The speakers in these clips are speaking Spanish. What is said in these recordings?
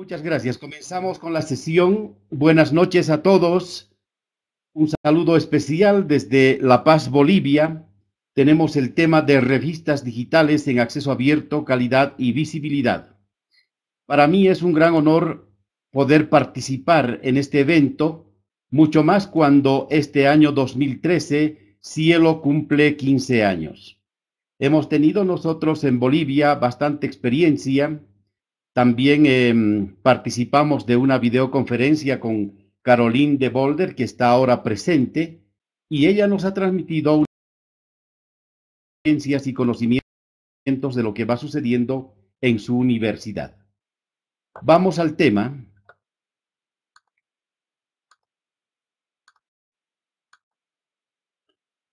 Muchas gracias. Comenzamos con la sesión. Buenas noches a todos. Un saludo especial desde La Paz, Bolivia. Tenemos el tema de revistas digitales en acceso abierto, calidad y visibilidad. Para mí es un gran honor poder participar en este evento, mucho más cuando este año 2013 Cielo cumple 15 años. Hemos tenido nosotros en Bolivia bastante experiencia también em, participamos de una videoconferencia con Caroline de Boulder, que está ahora presente, y ella nos ha transmitido experiencias y conocimientos de lo que va sucediendo en su universidad. Vamos al tema.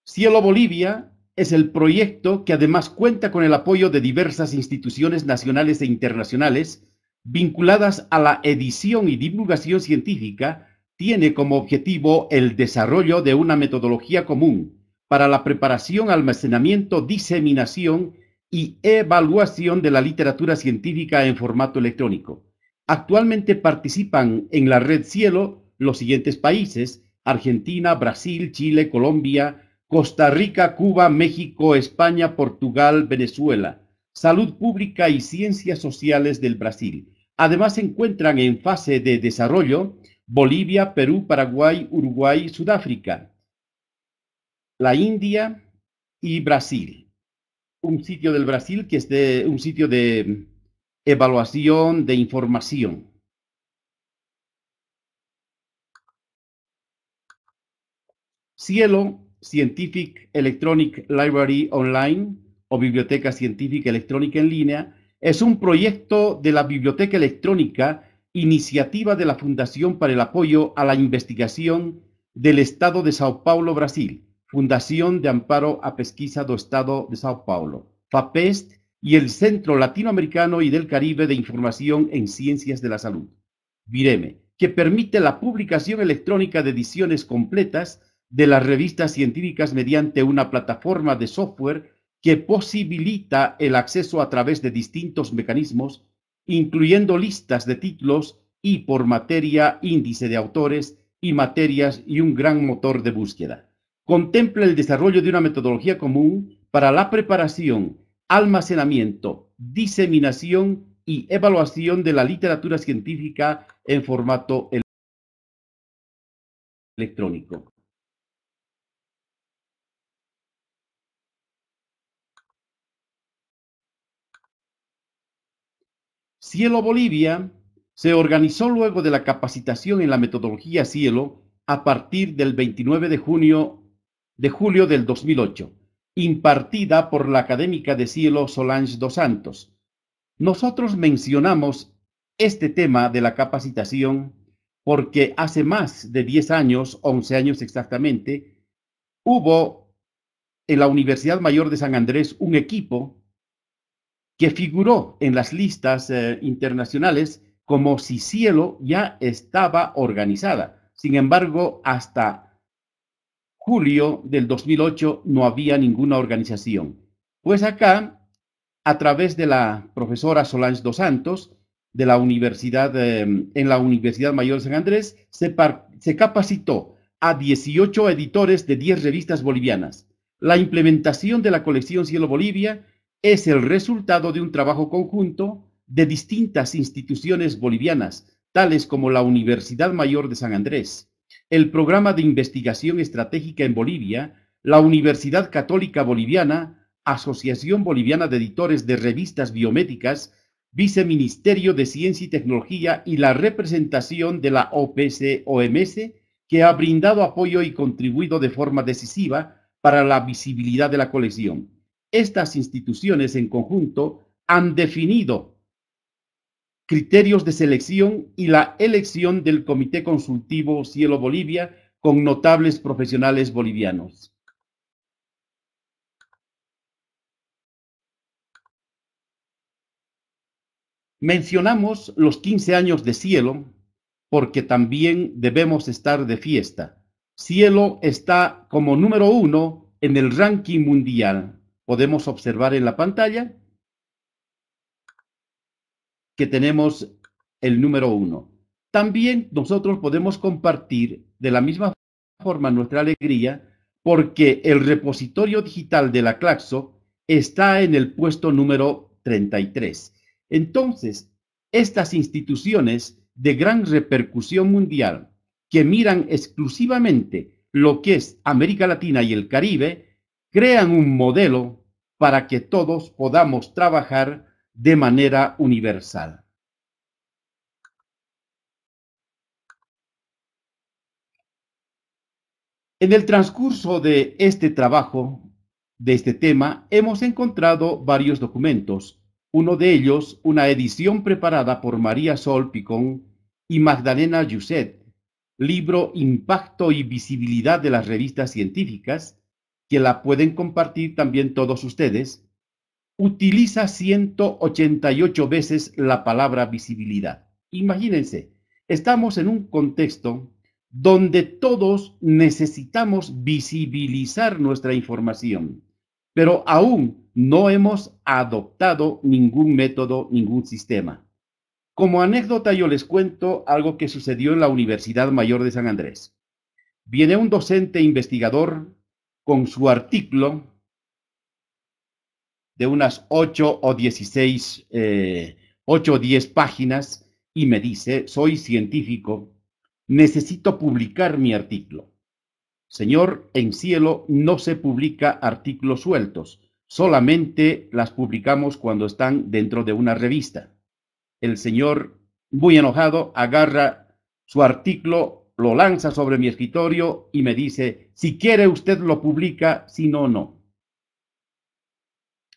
Cielo Bolivia es el proyecto que además cuenta con el apoyo de diversas instituciones nacionales e internacionales vinculadas a la edición y divulgación científica, tiene como objetivo el desarrollo de una metodología común para la preparación, almacenamiento, diseminación y evaluación de la literatura científica en formato electrónico. Actualmente participan en la red Cielo los siguientes países, Argentina, Brasil, Chile, Colombia, Costa Rica, Cuba, México, España, Portugal, Venezuela, Salud Pública y Ciencias Sociales del Brasil. Además se encuentran en fase de desarrollo Bolivia, Perú, Paraguay, Uruguay, Sudáfrica, la India y Brasil. Un sitio del Brasil que es de, un sitio de evaluación de información. Cielo Scientific Electronic Library Online o Biblioteca Científica Electrónica en línea es un proyecto de la Biblioteca Electrónica, iniciativa de la Fundación para el Apoyo a la Investigación del Estado de Sao Paulo, Brasil, Fundación de Amparo a Pesquisa do Estado de Sao Paulo, FAPEST y el Centro Latinoamericano y del Caribe de Información en Ciencias de la Salud, VIREME, que permite la publicación electrónica de ediciones completas de las revistas científicas mediante una plataforma de software que posibilita el acceso a través de distintos mecanismos, incluyendo listas de títulos y por materia, índice de autores y materias y un gran motor de búsqueda. Contempla el desarrollo de una metodología común para la preparación, almacenamiento, diseminación y evaluación de la literatura científica en formato electrónico. Cielo Bolivia se organizó luego de la capacitación en la metodología Cielo a partir del 29 de junio de julio del 2008, impartida por la académica de Cielo Solange dos Santos. Nosotros mencionamos este tema de la capacitación porque hace más de 10 años, 11 años exactamente, hubo en la Universidad Mayor de San Andrés un equipo que figuró en las listas eh, internacionales como si Cielo ya estaba organizada. Sin embargo, hasta julio del 2008 no había ninguna organización. Pues acá, a través de la profesora Solange dos Santos, de la universidad, eh, en la Universidad Mayor de San Andrés, se, se capacitó a 18 editores de 10 revistas bolivianas. La implementación de la colección Cielo Bolivia es el resultado de un trabajo conjunto de distintas instituciones bolivianas, tales como la Universidad Mayor de San Andrés, el Programa de Investigación Estratégica en Bolivia, la Universidad Católica Boliviana, Asociación Boliviana de Editores de Revistas Biomédicas, Viceministerio de Ciencia y Tecnología y la representación de la OPC-OMS, que ha brindado apoyo y contribuido de forma decisiva para la visibilidad de la colección. Estas instituciones en conjunto han definido criterios de selección y la elección del Comité Consultivo Cielo Bolivia con notables profesionales bolivianos. Mencionamos los 15 años de cielo porque también debemos estar de fiesta. Cielo está como número uno en el ranking mundial podemos observar en la pantalla que tenemos el número uno También nosotros podemos compartir de la misma forma nuestra alegría porque el repositorio digital de la Claxo está en el puesto número 33. Entonces, estas instituciones de gran repercusión mundial que miran exclusivamente lo que es América Latina y el Caribe, crean un modelo para que todos podamos trabajar de manera universal. En el transcurso de este trabajo, de este tema, hemos encontrado varios documentos, uno de ellos una edición preparada por María Sol Picón y Magdalena Jusset, libro Impacto y Visibilidad de las Revistas Científicas, que la pueden compartir también todos ustedes, utiliza 188 veces la palabra visibilidad. Imagínense, estamos en un contexto donde todos necesitamos visibilizar nuestra información, pero aún no hemos adoptado ningún método, ningún sistema. Como anécdota yo les cuento algo que sucedió en la Universidad Mayor de San Andrés. Viene un docente investigador con su artículo de unas 8 o 16, 8 eh, o 10 páginas y me dice, soy científico, necesito publicar mi artículo. Señor, en cielo no se publica artículos sueltos, solamente las publicamos cuando están dentro de una revista. El Señor, muy enojado, agarra su artículo lo lanza sobre mi escritorio y me dice, si quiere usted lo publica, si no, no.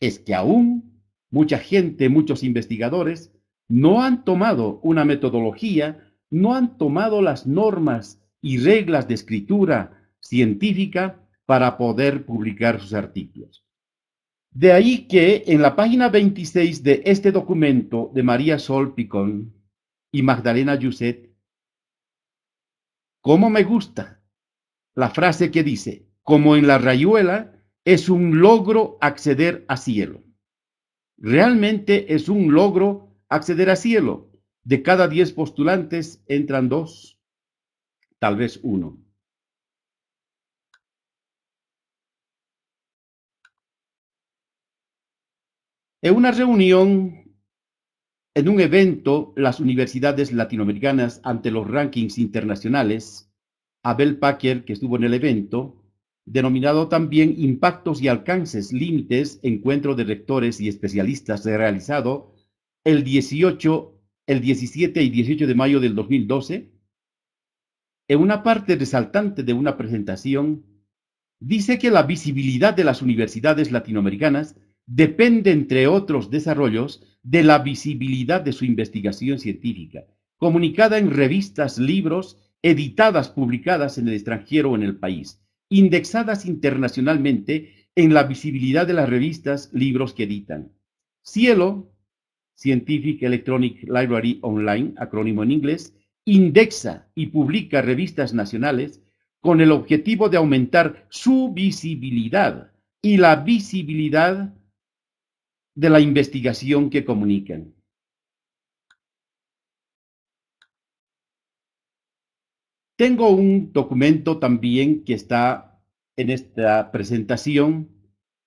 Es que aún mucha gente, muchos investigadores, no han tomado una metodología, no han tomado las normas y reglas de escritura científica para poder publicar sus artículos. De ahí que en la página 26 de este documento de María Sol Picón y Magdalena Yuset cómo me gusta la frase que dice, como en la rayuela, es un logro acceder a cielo. Realmente es un logro acceder a cielo. De cada diez postulantes entran dos, tal vez uno. En una reunión en un evento, las universidades latinoamericanas ante los rankings internacionales, Abel Packer, que estuvo en el evento, denominado también Impactos y Alcances, Límites, Encuentro de Rectores y Especialistas, realizado el 18, el 17 y 18 de mayo del 2012, en una parte resaltante de una presentación, dice que la visibilidad de las universidades latinoamericanas depende, entre otros desarrollos, de la visibilidad de su investigación científica, comunicada en revistas, libros, editadas, publicadas en el extranjero o en el país, indexadas internacionalmente en la visibilidad de las revistas, libros que editan. Cielo, Scientific Electronic Library Online, acrónimo en inglés, indexa y publica revistas nacionales con el objetivo de aumentar su visibilidad y la visibilidad de la investigación que comunican. Tengo un documento también que está en esta presentación.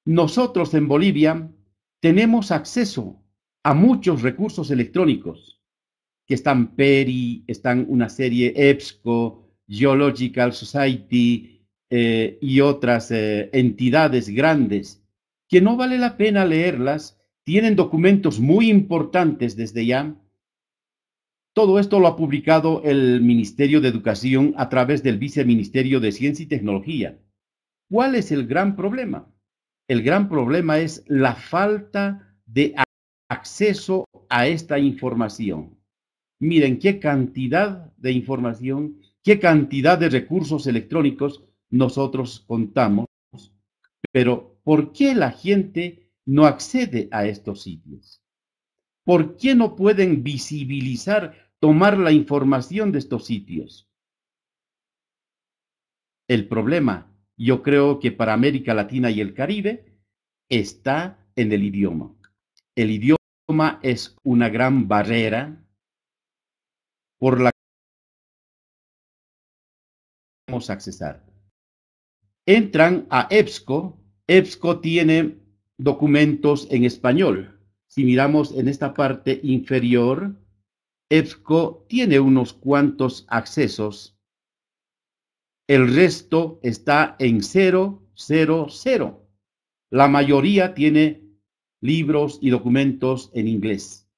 Nosotros en Bolivia tenemos acceso a muchos recursos electrónicos, que están PERI, están una serie EBSCO, Geological Society eh, y otras eh, entidades grandes que no vale la pena leerlas, tienen documentos muy importantes desde ya. Todo esto lo ha publicado el Ministerio de Educación a través del Viceministerio de Ciencia y Tecnología. ¿Cuál es el gran problema? El gran problema es la falta de acceso a esta información. Miren qué cantidad de información, qué cantidad de recursos electrónicos nosotros contamos, pero ¿por qué la gente no accede a estos sitios? ¿Por qué no pueden visibilizar, tomar la información de estos sitios? El problema, yo creo que para América Latina y el Caribe, está en el idioma. El idioma es una gran barrera por la que podemos accesar. Entran a EBSCO, EBSCO tiene documentos en español. Si miramos en esta parte inferior, EBSCO tiene unos cuantos accesos. El resto está en 0. La mayoría tiene libros y documentos en inglés.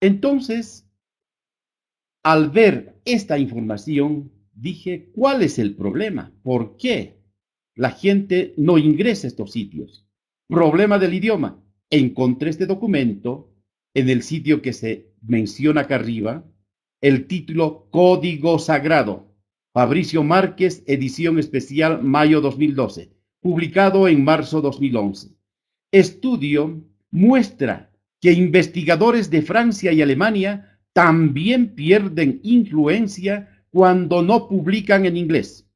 Entonces, al ver esta información, dije, ¿cuál es el problema? ¿Por qué la gente no ingresa a estos sitios? Problema del idioma. Encontré este documento en el sitio que se menciona acá arriba, el título Código Sagrado, Fabricio Márquez, edición especial, mayo 2012, publicado en marzo 2011. Estudio muestra que investigadores de Francia y Alemania también pierden influencia cuando no publican en inglés.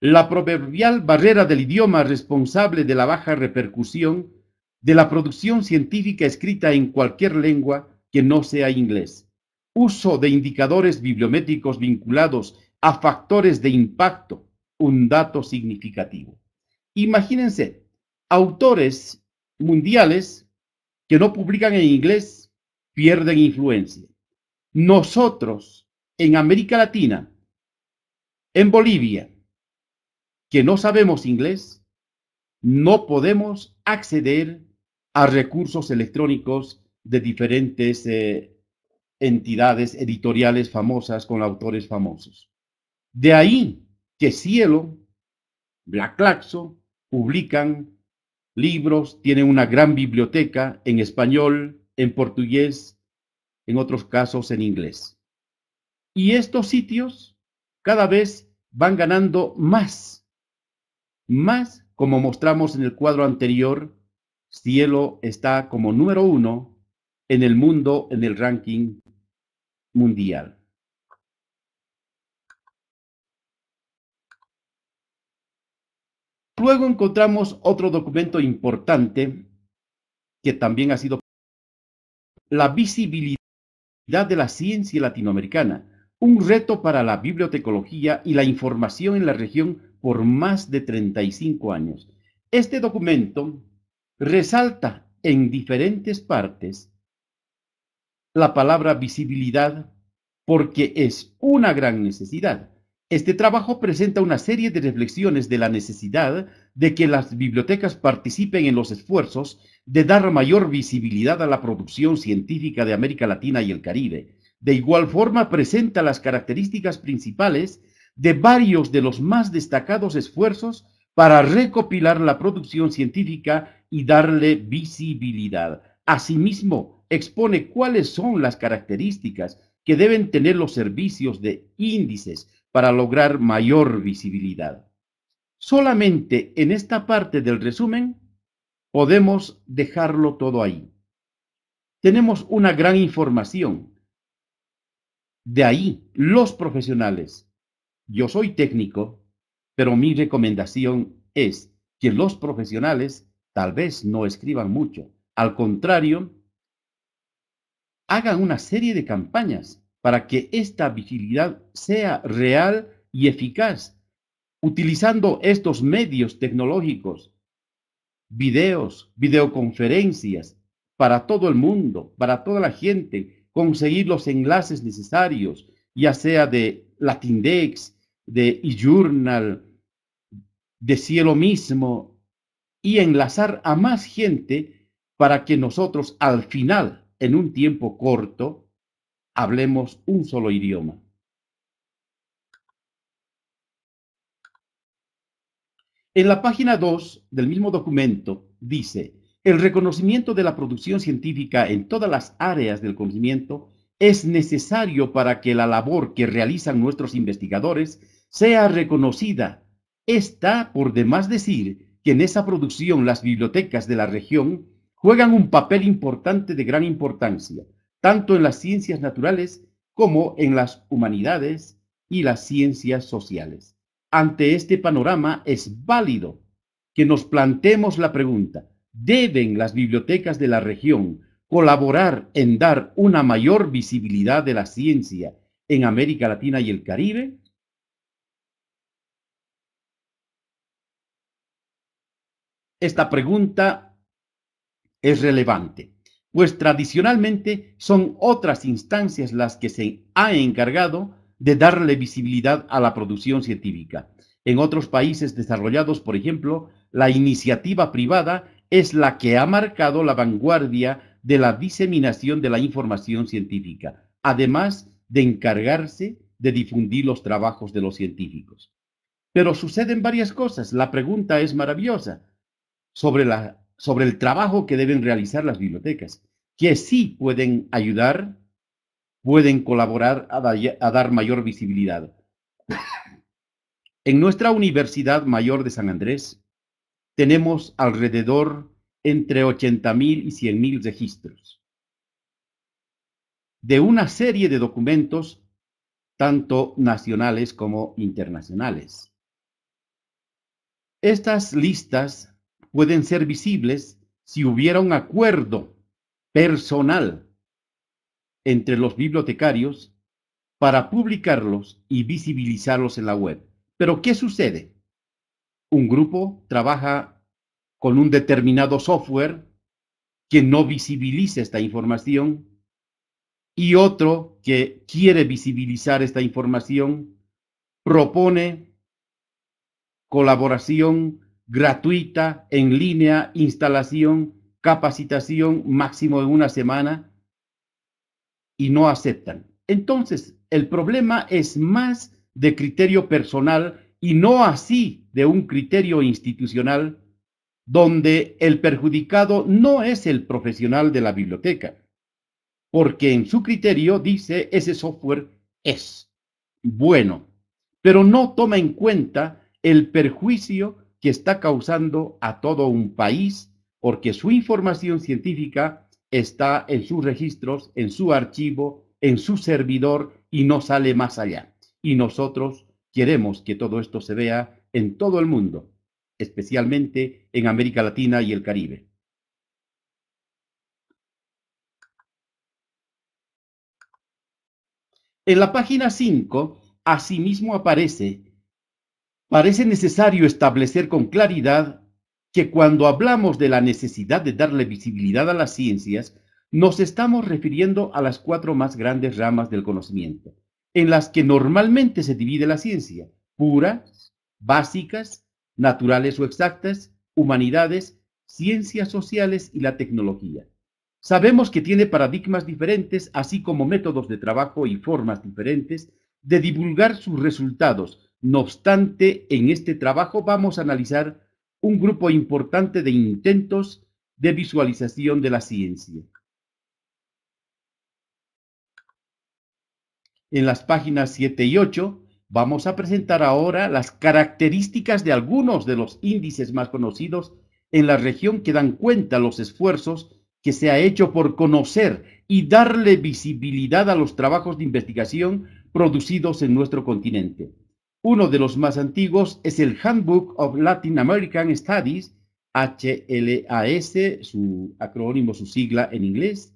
La proverbial barrera del idioma responsable de la baja repercusión de la producción científica escrita en cualquier lengua que no sea inglés. Uso de indicadores bibliométricos vinculados a factores de impacto, un dato significativo. Imagínense, autores mundiales que no publican en inglés pierden influencia. Nosotros, en América Latina, en Bolivia, que no sabemos inglés, no podemos acceder a recursos electrónicos de diferentes eh, entidades editoriales famosas con autores famosos. De ahí que Cielo, Blacklaxo, publican libros, tienen una gran biblioteca en español, en portugués, en otros casos en inglés. Y estos sitios cada vez van ganando más, más como mostramos en el cuadro anterior, Cielo está como número uno en el mundo en el ranking mundial. Luego encontramos otro documento importante que también ha sido la visibilidad de la ciencia latinoamericana un reto para la bibliotecología y la información en la región por más de 35 años. Este documento resalta en diferentes partes la palabra visibilidad porque es una gran necesidad. Este trabajo presenta una serie de reflexiones de la necesidad de que las bibliotecas participen en los esfuerzos de dar mayor visibilidad a la producción científica de América Latina y el Caribe, de igual forma, presenta las características principales de varios de los más destacados esfuerzos para recopilar la producción científica y darle visibilidad. Asimismo, expone cuáles son las características que deben tener los servicios de índices para lograr mayor visibilidad. Solamente en esta parte del resumen podemos dejarlo todo ahí. Tenemos una gran información de ahí, los profesionales. Yo soy técnico, pero mi recomendación es que los profesionales tal vez no escriban mucho. Al contrario, hagan una serie de campañas para que esta vigilancia sea real y eficaz, utilizando estos medios tecnológicos, videos, videoconferencias, para todo el mundo, para toda la gente, conseguir los enlaces necesarios, ya sea de Latindex, de eJournal, de Cielo mismo, y enlazar a más gente para que nosotros al final, en un tiempo corto, hablemos un solo idioma. En la página 2 del mismo documento dice, el reconocimiento de la producción científica en todas las áreas del conocimiento es necesario para que la labor que realizan nuestros investigadores sea reconocida. Está por demás decir que en esa producción las bibliotecas de la región juegan un papel importante de gran importancia, tanto en las ciencias naturales como en las humanidades y las ciencias sociales. Ante este panorama es válido que nos planteemos la pregunta, deben las bibliotecas de la región colaborar en dar una mayor visibilidad de la ciencia en América Latina y el Caribe? Esta pregunta es relevante, pues tradicionalmente son otras instancias las que se ha encargado de darle visibilidad a la producción científica. En otros países desarrollados, por ejemplo, la iniciativa privada es la que ha marcado la vanguardia de la diseminación de la información científica, además de encargarse de difundir los trabajos de los científicos. Pero suceden varias cosas. La pregunta es maravillosa sobre, la, sobre el trabajo que deben realizar las bibliotecas, que sí pueden ayudar, pueden colaborar a dar mayor visibilidad. En nuestra Universidad Mayor de San Andrés, tenemos alrededor entre 80.000 y 100.000 registros. De una serie de documentos, tanto nacionales como internacionales. Estas listas pueden ser visibles si hubiera un acuerdo personal entre los bibliotecarios para publicarlos y visibilizarlos en la web. Pero ¿qué sucede? un grupo trabaja con un determinado software que no visibiliza esta información y otro que quiere visibilizar esta información propone colaboración gratuita, en línea, instalación, capacitación, máximo de una semana, y no aceptan. Entonces, el problema es más de criterio personal y no así de un criterio institucional donde el perjudicado no es el profesional de la biblioteca, porque en su criterio dice ese software es bueno, pero no toma en cuenta el perjuicio que está causando a todo un país porque su información científica está en sus registros, en su archivo, en su servidor y no sale más allá. Y nosotros Queremos que todo esto se vea en todo el mundo, especialmente en América Latina y el Caribe. En la página 5, asimismo aparece, parece necesario establecer con claridad que cuando hablamos de la necesidad de darle visibilidad a las ciencias, nos estamos refiriendo a las cuatro más grandes ramas del conocimiento, en las que normalmente se divide la ciencia, puras, básicas, naturales o exactas, humanidades, ciencias sociales y la tecnología. Sabemos que tiene paradigmas diferentes, así como métodos de trabajo y formas diferentes de divulgar sus resultados. No obstante, en este trabajo vamos a analizar un grupo importante de intentos de visualización de la ciencia. en las páginas 7 y 8, vamos a presentar ahora las características de algunos de los índices más conocidos en la región que dan cuenta los esfuerzos que se ha hecho por conocer y darle visibilidad a los trabajos de investigación producidos en nuestro continente. Uno de los más antiguos es el Handbook of Latin American Studies, HLAS, su acrónimo, su sigla en inglés,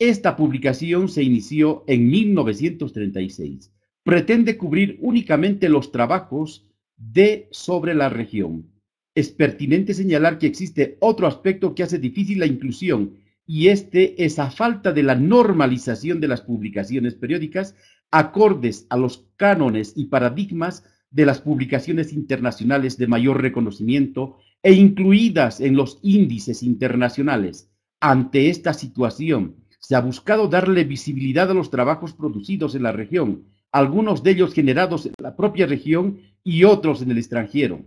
esta publicación se inició en 1936. Pretende cubrir únicamente los trabajos de sobre la región. Es pertinente señalar que existe otro aspecto que hace difícil la inclusión y este es la falta de la normalización de las publicaciones periódicas acordes a los cánones y paradigmas de las publicaciones internacionales de mayor reconocimiento e incluidas en los índices internacionales. Ante esta situación, se ha buscado darle visibilidad a los trabajos producidos en la región, algunos de ellos generados en la propia región y otros en el extranjero,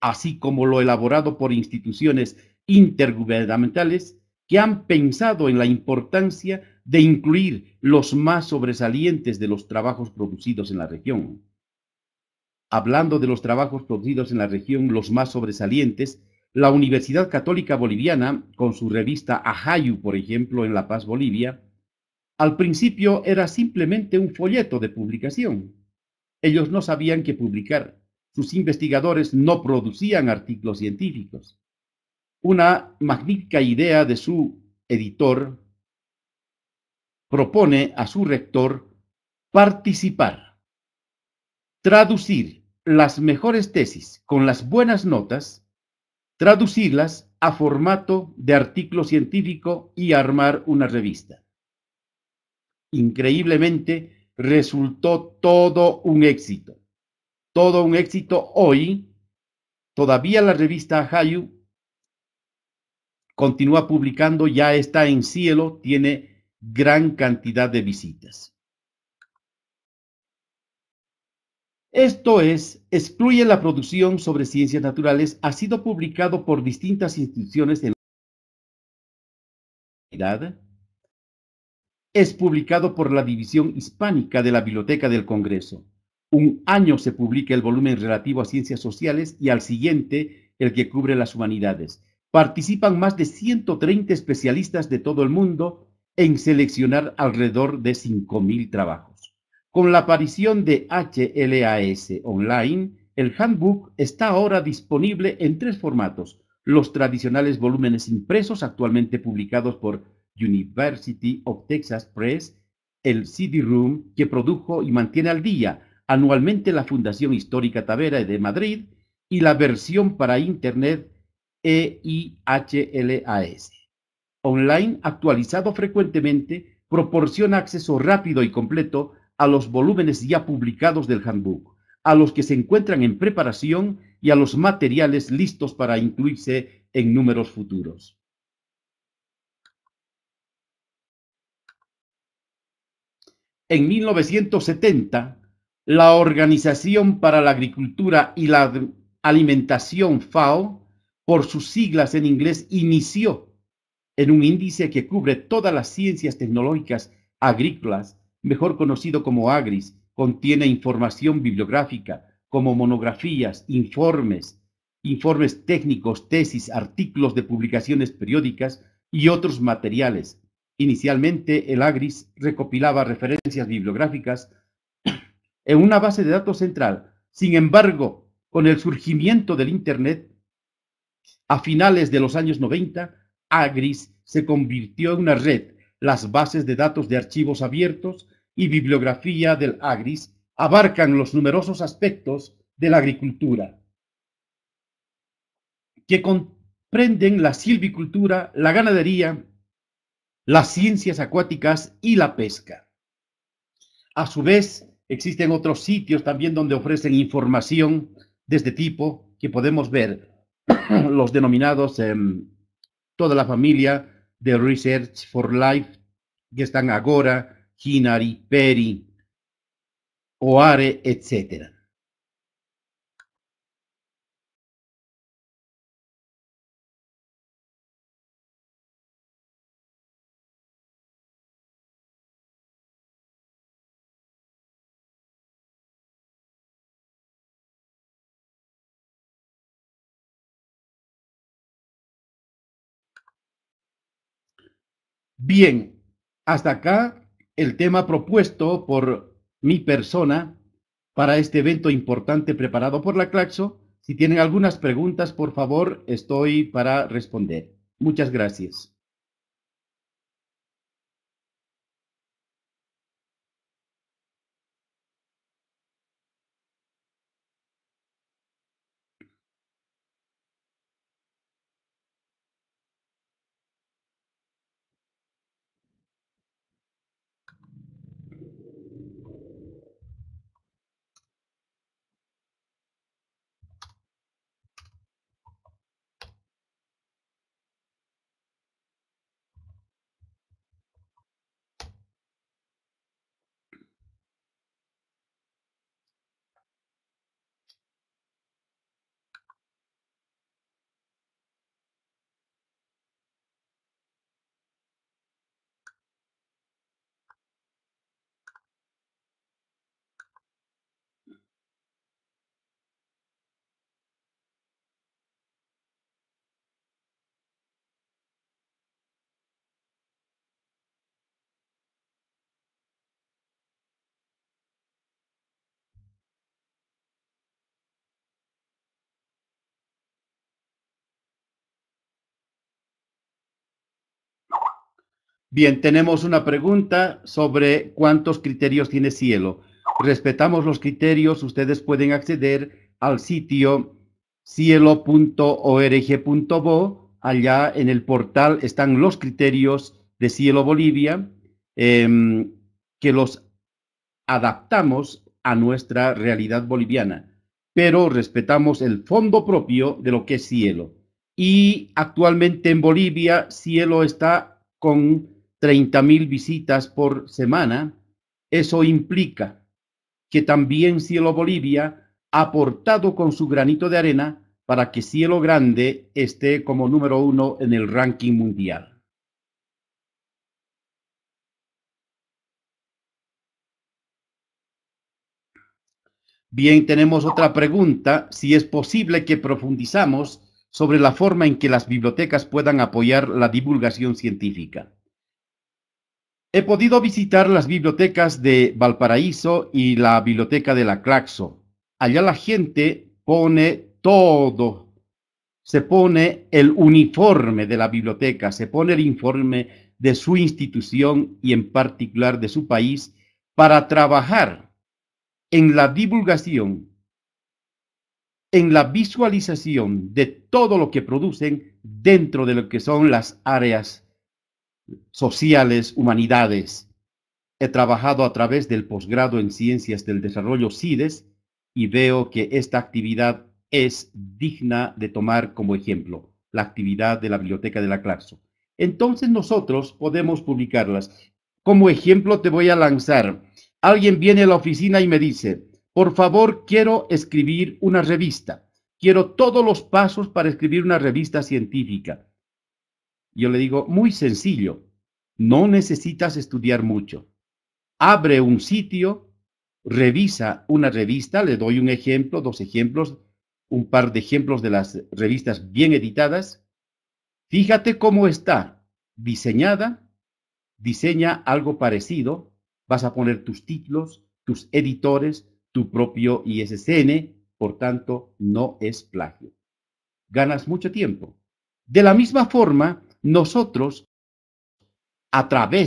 así como lo elaborado por instituciones intergubernamentales que han pensado en la importancia de incluir los más sobresalientes de los trabajos producidos en la región. Hablando de los trabajos producidos en la región, los más sobresalientes, la Universidad Católica Boliviana, con su revista Ajayu, por ejemplo, en La Paz, Bolivia, al principio era simplemente un folleto de publicación. Ellos no sabían qué publicar. Sus investigadores no producían artículos científicos. Una magnífica idea de su editor propone a su rector participar, traducir las mejores tesis con las buenas notas traducirlas a formato de artículo científico y armar una revista. Increíblemente, resultó todo un éxito. Todo un éxito hoy. Todavía la revista Hayu continúa publicando, ya está en cielo, tiene gran cantidad de visitas. Esto es, excluye la producción sobre ciencias naturales, ha sido publicado por distintas instituciones en la es publicado por la División Hispánica de la Biblioteca del Congreso. Un año se publica el volumen relativo a ciencias sociales y al siguiente el que cubre las humanidades. Participan más de 130 especialistas de todo el mundo en seleccionar alrededor de 5.000 trabajos. Con la aparición de HLAS Online, el handbook está ahora disponible en tres formatos, los tradicionales volúmenes impresos actualmente publicados por University of Texas Press, el CD-Room que produjo y mantiene al día anualmente la Fundación Histórica Tavera de Madrid y la versión para Internet EIHLAS. Online, actualizado frecuentemente, proporciona acceso rápido y completo a los volúmenes ya publicados del handbook, a los que se encuentran en preparación y a los materiales listos para incluirse en números futuros. En 1970, la Organización para la Agricultura y la Alimentación FAO, por sus siglas en inglés, inició en un índice que cubre todas las ciencias tecnológicas agrícolas mejor conocido como AGRIS, contiene información bibliográfica como monografías, informes, informes técnicos, tesis, artículos de publicaciones periódicas y otros materiales. Inicialmente, el AGRIS recopilaba referencias bibliográficas en una base de datos central. Sin embargo, con el surgimiento del Internet, a finales de los años 90, AGRIS se convirtió en una red, las bases de datos de archivos abiertos y bibliografía del Agris abarcan los numerosos aspectos de la agricultura, que comprenden la silvicultura, la ganadería, las ciencias acuáticas y la pesca. A su vez, existen otros sitios también donde ofrecen información de este tipo que podemos ver, los denominados en em, toda la familia de Research for Life, que están ahora Hinari, Peri, Oare, etc. Bien, hasta acá el tema propuesto por mi persona para este evento importante preparado por la Claxo. Si tienen algunas preguntas, por favor, estoy para responder. Muchas gracias. Bien, tenemos una pregunta sobre cuántos criterios tiene Cielo. Respetamos los criterios, ustedes pueden acceder al sitio cielo.org.bo. Allá en el portal están los criterios de Cielo Bolivia, em, que los adaptamos a nuestra realidad boliviana, pero respetamos el fondo propio de lo que es Cielo. Y actualmente en Bolivia, Cielo está con 30.000 mil visitas por semana, eso implica que también Cielo Bolivia ha aportado con su granito de arena para que Cielo Grande esté como número uno en el ranking mundial. Bien, tenemos otra pregunta, si es posible que profundizamos sobre la forma en que las bibliotecas puedan apoyar la divulgación científica. He podido visitar las bibliotecas de Valparaíso y la biblioteca de la Claxo. Allá la gente pone todo. Se pone el uniforme de la biblioteca, se pone el informe de su institución y en particular de su país para trabajar en la divulgación, en la visualización de todo lo que producen dentro de lo que son las áreas sociales, humanidades. He trabajado a través del posgrado en Ciencias del Desarrollo CIDES y veo que esta actividad es digna de tomar como ejemplo, la actividad de la Biblioteca de la Claxo. Entonces nosotros podemos publicarlas. Como ejemplo te voy a lanzar. Alguien viene a la oficina y me dice, por favor, quiero escribir una revista. Quiero todos los pasos para escribir una revista científica. Yo le digo, muy sencillo, no necesitas estudiar mucho. Abre un sitio, revisa una revista, le doy un ejemplo, dos ejemplos, un par de ejemplos de las revistas bien editadas. Fíjate cómo está diseñada, diseña algo parecido, vas a poner tus títulos, tus editores, tu propio ISSN, por tanto, no es plagio. Ganas mucho tiempo. De la misma forma, nosotros, a través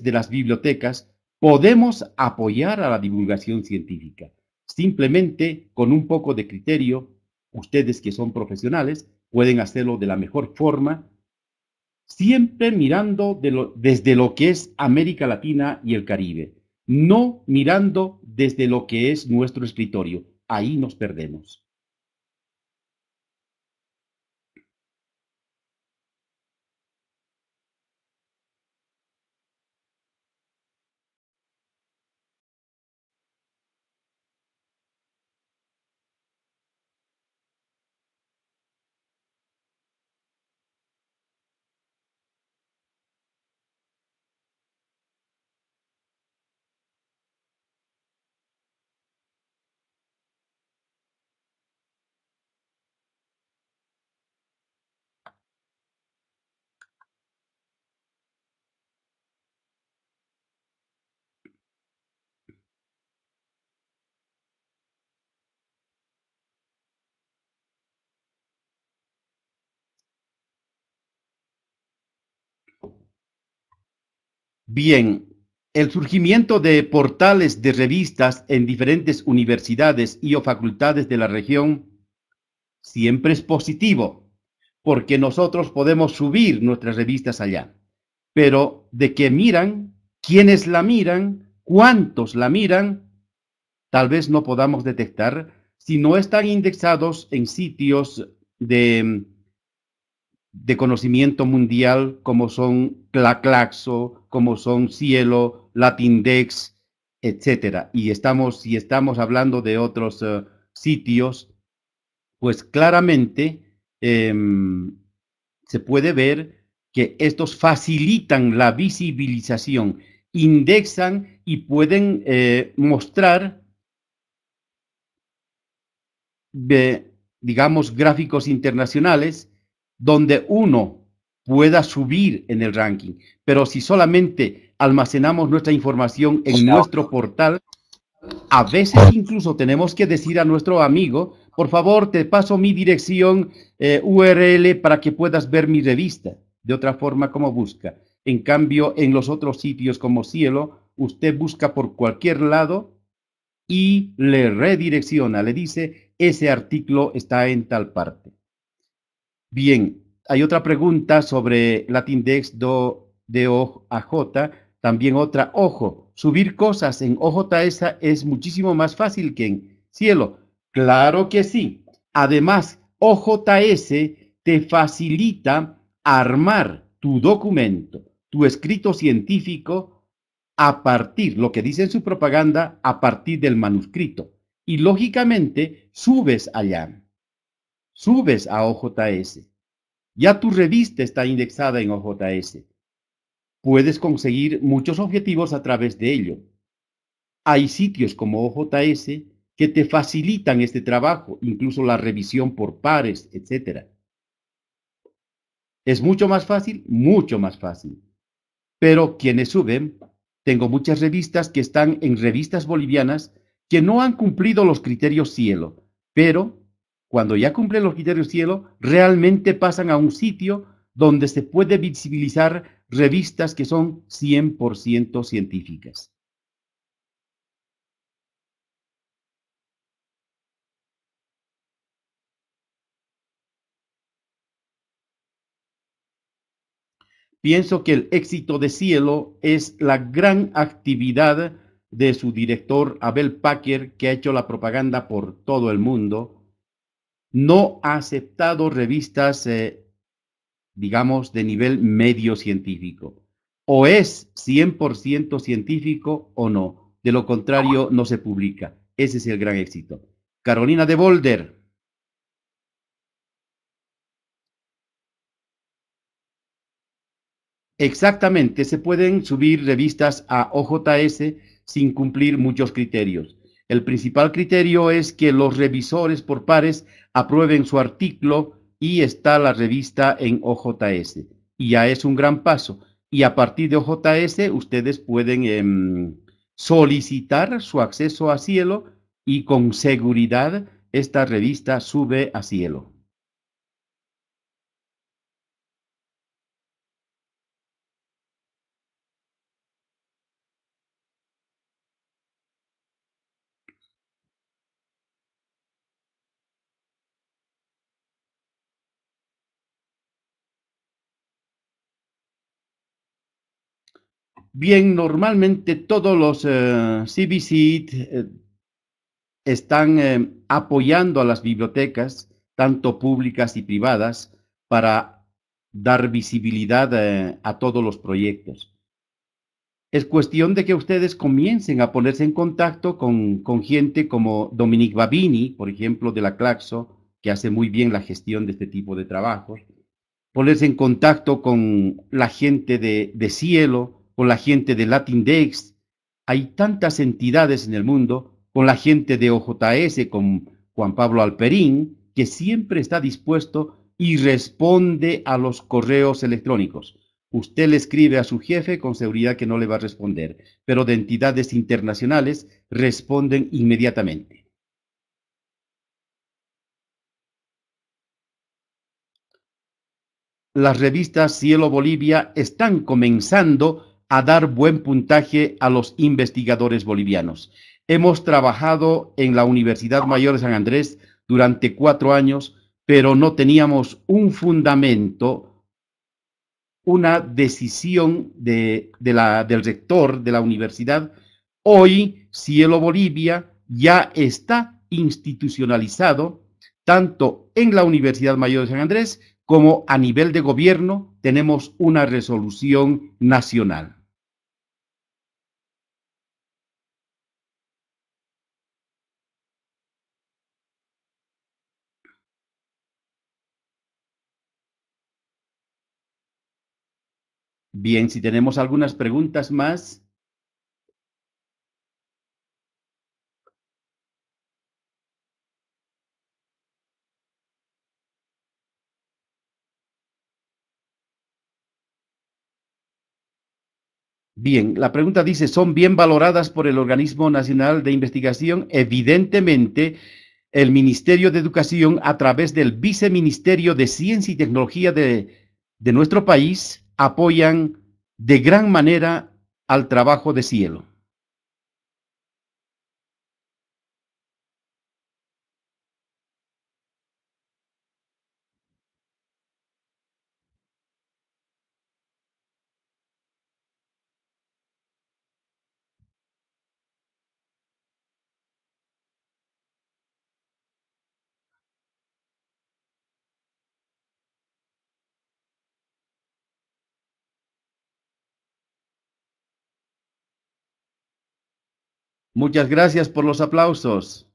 de las bibliotecas, podemos apoyar a la divulgación científica. Simplemente con un poco de criterio, ustedes que son profesionales pueden hacerlo de la mejor forma, siempre mirando desde lo que es América Latina y el Caribe, no mirando desde lo que es nuestro escritorio. Ahí nos perdemos. Bien, el surgimiento de portales de revistas en diferentes universidades y o facultades de la región siempre es positivo, porque nosotros podemos subir nuestras revistas allá. Pero de qué miran, quiénes la miran, cuántos la miran, tal vez no podamos detectar si no están indexados en sitios de de conocimiento mundial como son Claclaxo, como son Cielo, Latindex, etcétera. Y estamos, si estamos hablando de otros eh, sitios, pues claramente em, se puede ver que estos facilitan la visibilización, indexan y pueden eh, mostrar, digamos, gráficos internacionales donde uno pueda subir en el ranking. Pero si solamente almacenamos nuestra información en nuestro portal, a veces incluso tenemos que decir a nuestro amigo, por favor, te paso mi dirección eh, URL para que puedas ver mi revista. De otra forma, como busca. En cambio, en los otros sitios como Cielo, usted busca por cualquier lado y le redirecciona, le dice, ese artículo está en tal parte. Bien, hay otra pregunta sobre Latindex do, de o a J, también otra, ojo, subir cosas en OJS es muchísimo más fácil que en Cielo. Claro que sí. Además, OJS te facilita armar tu documento, tu escrito científico a partir, lo que dice en su propaganda, a partir del manuscrito. Y lógicamente subes allá subes a OJS. Ya tu revista está indexada en OJS. Puedes conseguir muchos objetivos a través de ello. Hay sitios como OJS que te facilitan este trabajo, incluso la revisión por pares, etc. Es mucho más fácil, mucho más fácil. Pero quienes suben, tengo muchas revistas que están en revistas bolivianas que no han cumplido los criterios cielo, pero cuando ya cumplen los criterios cielo, realmente pasan a un sitio donde se puede visibilizar revistas que son 100% científicas. Pienso que el éxito de Cielo es la gran actividad de su director Abel Packer, que ha hecho la propaganda por todo el mundo, no ha aceptado revistas, eh, digamos, de nivel medio científico. O es 100% científico o no. De lo contrario, no se publica. Ese es el gran éxito. Carolina de Boulder. Exactamente, se pueden subir revistas a OJS sin cumplir muchos criterios. El principal criterio es que los revisores por pares aprueben su artículo y está la revista en OJS. Y ya es un gran paso. Y a partir de OJS ustedes pueden em, solicitar su acceso a cielo y con seguridad esta revista sube a cielo. Bien, normalmente todos los CBC eh, eh, están eh, apoyando a las bibliotecas, tanto públicas y privadas, para dar visibilidad a todos los proyectos. Es cuestión de que ustedes comiencen a ponerse en contacto con, gente como Dominique Babini, por ejemplo, de la Claxo, que hace muy bien la gestión de este tipo de trabajos, ponerse en contacto con la gente de, de Cielo, con la gente de Latindex. Hay tantas entidades en el mundo, con la gente de OJS, con Juan Pablo Alperín, que siempre está dispuesto y responde a los correos electrónicos. Usted le escribe a su jefe con seguridad que no le va a responder, pero de entidades internacionales responden inmediatamente. Las revistas Cielo Bolivia están comenzando a dar buen puntaje a los investigadores bolivianos. Hemos trabajado en la Universidad Mayor de San Andrés durante cuatro años, pero no teníamos un fundamento, una decisión de, la, del rector de la universidad. Hoy, Cielo Bolivia ya está institucionalizado tanto en la Universidad Mayor de San Andrés como a nivel de gobierno tenemos una resolución nacional. Bien, si tenemos algunas preguntas más. Bien, la pregunta dice, ¿son bien valoradas por el Organismo Nacional de Investigación? Evidentemente, el Ministerio de Educación, a través del Viceministerio de Ciencia y Tecnología de, de nuestro país, apoyan de gran manera al trabajo de cielo. Muchas gracias por los aplausos.